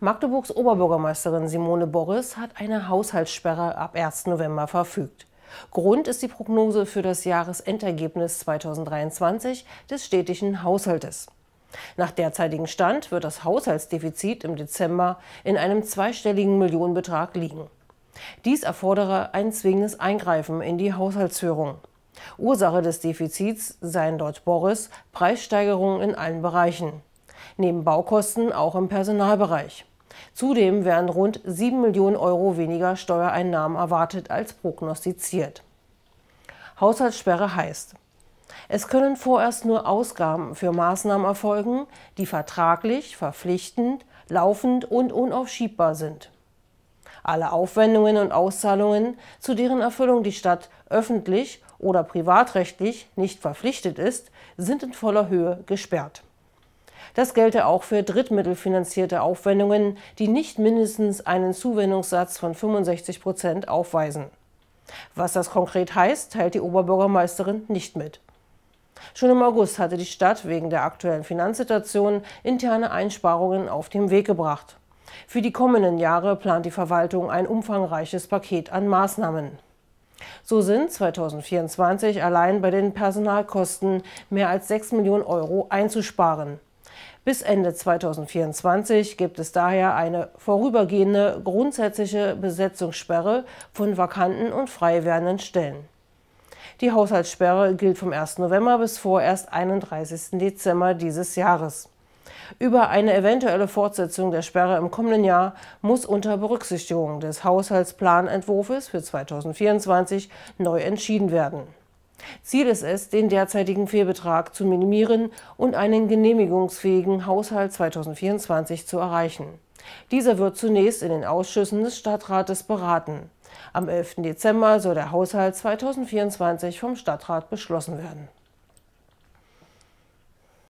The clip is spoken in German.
Magdeburgs Oberbürgermeisterin Simone Boris hat eine Haushaltssperre ab 1. November verfügt. Grund ist die Prognose für das Jahresendergebnis 2023 des städtischen Haushaltes. Nach derzeitigem Stand wird das Haushaltsdefizit im Dezember in einem zweistelligen Millionenbetrag liegen. Dies erfordere ein zwingendes Eingreifen in die Haushaltsführung. Ursache des Defizits seien dort Boris Preissteigerungen in allen Bereichen neben Baukosten auch im Personalbereich. Zudem werden rund 7 Millionen Euro weniger Steuereinnahmen erwartet als prognostiziert. Haushaltssperre heißt, es können vorerst nur Ausgaben für Maßnahmen erfolgen, die vertraglich, verpflichtend, laufend und unaufschiebbar sind. Alle Aufwendungen und Auszahlungen, zu deren Erfüllung die Stadt öffentlich oder privatrechtlich nicht verpflichtet ist, sind in voller Höhe gesperrt. Das gelte auch für drittmittelfinanzierte Aufwendungen, die nicht mindestens einen Zuwendungssatz von 65 Prozent aufweisen. Was das konkret heißt, teilt die Oberbürgermeisterin nicht mit. Schon im August hatte die Stadt wegen der aktuellen Finanzsituation interne Einsparungen auf den Weg gebracht. Für die kommenden Jahre plant die Verwaltung ein umfangreiches Paket an Maßnahmen. So sind 2024 allein bei den Personalkosten mehr als 6 Millionen Euro einzusparen. Bis Ende 2024 gibt es daher eine vorübergehende grundsätzliche Besetzungssperre von vakanten und frei werdenden Stellen. Die Haushaltssperre gilt vom 1. November bis vorerst 31. Dezember dieses Jahres. Über eine eventuelle Fortsetzung der Sperre im kommenden Jahr muss unter Berücksichtigung des Haushaltsplanentwurfs für 2024 neu entschieden werden. Ziel ist es, den derzeitigen Fehlbetrag zu minimieren und einen genehmigungsfähigen Haushalt 2024 zu erreichen. Dieser wird zunächst in den Ausschüssen des Stadtrates beraten. Am 11. Dezember soll der Haushalt 2024 vom Stadtrat beschlossen werden.